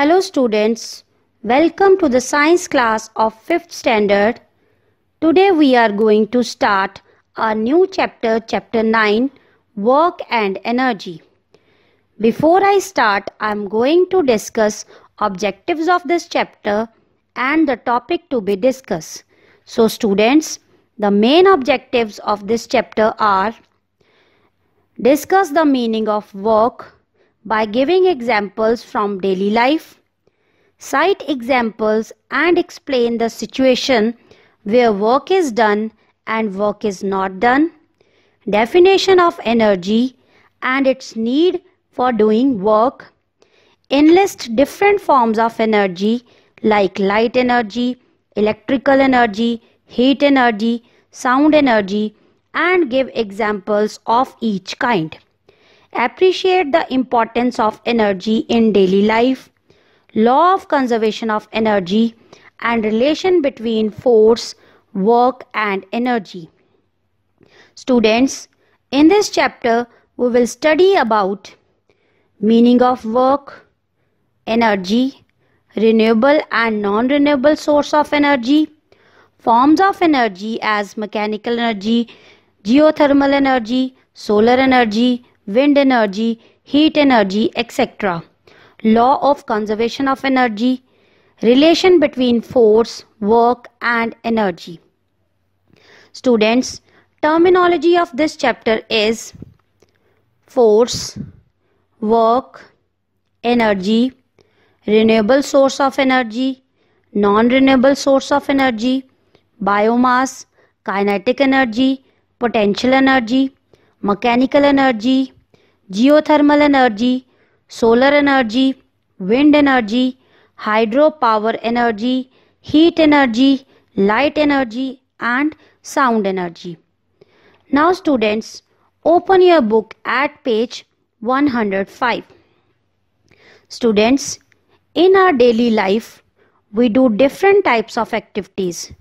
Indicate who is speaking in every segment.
Speaker 1: Hello students, welcome to the science class of 5th standard. Today we are going to start a new chapter, chapter 9, work and energy. Before I start, I am going to discuss objectives of this chapter and the topic to be discussed. So students, the main objectives of this chapter are Discuss the meaning of work by giving examples from daily life cite examples and explain the situation where work is done and work is not done, definition of energy and its need for doing work, enlist different forms of energy like light energy, electrical energy, heat energy, sound energy and give examples of each kind. Appreciate the importance of energy in daily life law of conservation of energy and relation between force, work and energy. Students, in this chapter we will study about meaning of work, energy, renewable and non-renewable source of energy, forms of energy as mechanical energy, geothermal energy, solar energy, wind energy, heat energy, etc law of conservation of energy, relation between force, work and energy. Students, terminology of this chapter is force, work, energy, renewable source of energy, non-renewable source of energy, biomass, kinetic energy, potential energy, mechanical energy, geothermal energy, solar energy, wind energy, hydropower energy, heat energy, light energy and sound energy. Now students, open your book at page 105. Students, in our daily life, we do different types of activities.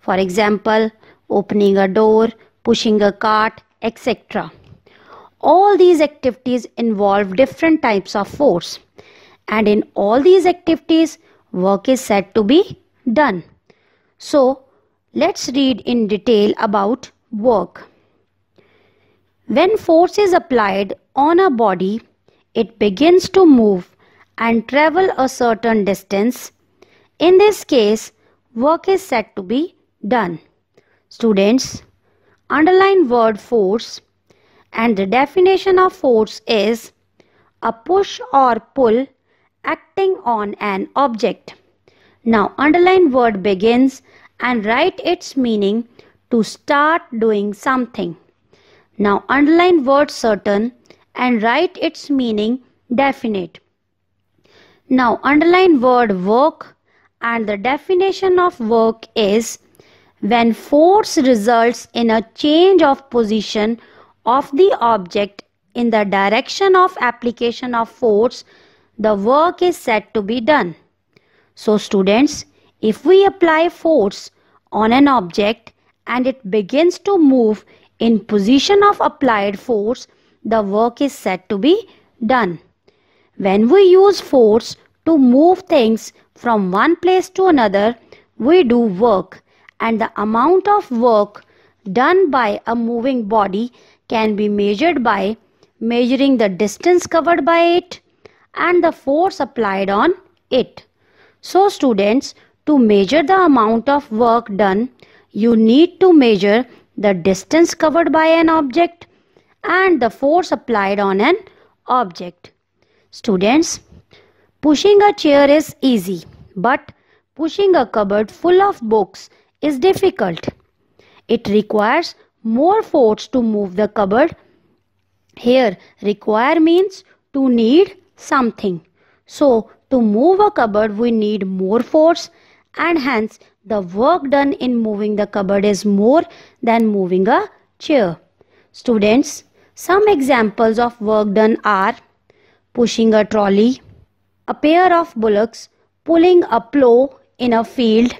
Speaker 1: For example, opening a door, pushing a cart, etc all these activities involve different types of force and in all these activities work is said to be done. So let's read in detail about work. When force is applied on a body, it begins to move and travel a certain distance. In this case, work is said to be done. Students, underline word force and the definition of force is a push or pull acting on an object. Now underline word begins and write its meaning to start doing something. Now underline word certain and write its meaning definite. Now underline word work and the definition of work is when force results in a change of position of the object in the direction of application of force, the work is said to be done. So students, if we apply force on an object and it begins to move in position of applied force, the work is said to be done. When we use force to move things from one place to another, we do work and the amount of work done by a moving body can be measured by measuring the distance covered by it and the force applied on it. So students, to measure the amount of work done, you need to measure the distance covered by an object and the force applied on an object. Students, pushing a chair is easy, but pushing a cupboard full of books is difficult. It requires more force to move the cupboard. Here, require means to need something. So, to move a cupboard, we need more force and hence the work done in moving the cupboard is more than moving a chair. Students, some examples of work done are pushing a trolley, a pair of bullocks, pulling a plow in a field.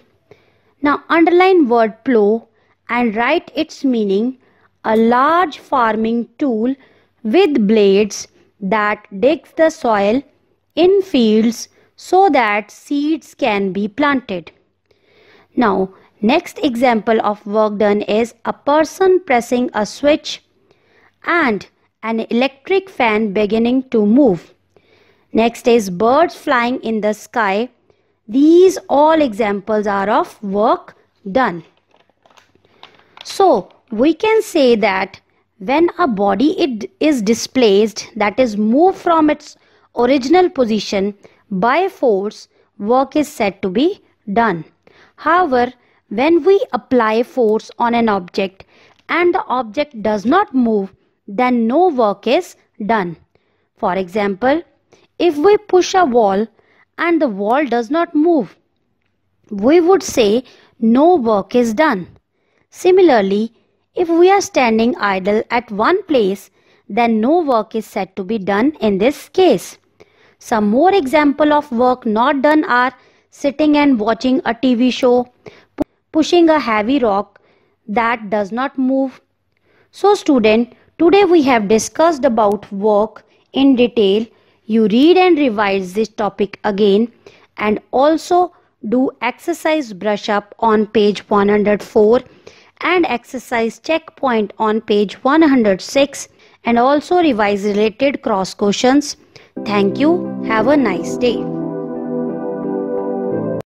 Speaker 1: Now underline word plow and write its meaning a large farming tool with blades that digs the soil in fields so that seeds can be planted. Now, next example of work done is a person pressing a switch and an electric fan beginning to move. Next is birds flying in the sky. These all examples are of work done. So we can say that when a body it is displaced that is moved from its original position by force work is said to be done. However, when we apply force on an object and the object does not move then no work is done. For example, if we push a wall and the wall does not move, we would say no work is done. Similarly, if we are standing idle at one place, then no work is said to be done in this case. Some more example of work not done are sitting and watching a TV show, pushing a heavy rock that does not move. So student, today we have discussed about work in detail. You read and revise this topic again and also do exercise brush up on page 104 and exercise checkpoint on page 106 and also revise related cross questions. Thank you. Have a nice day.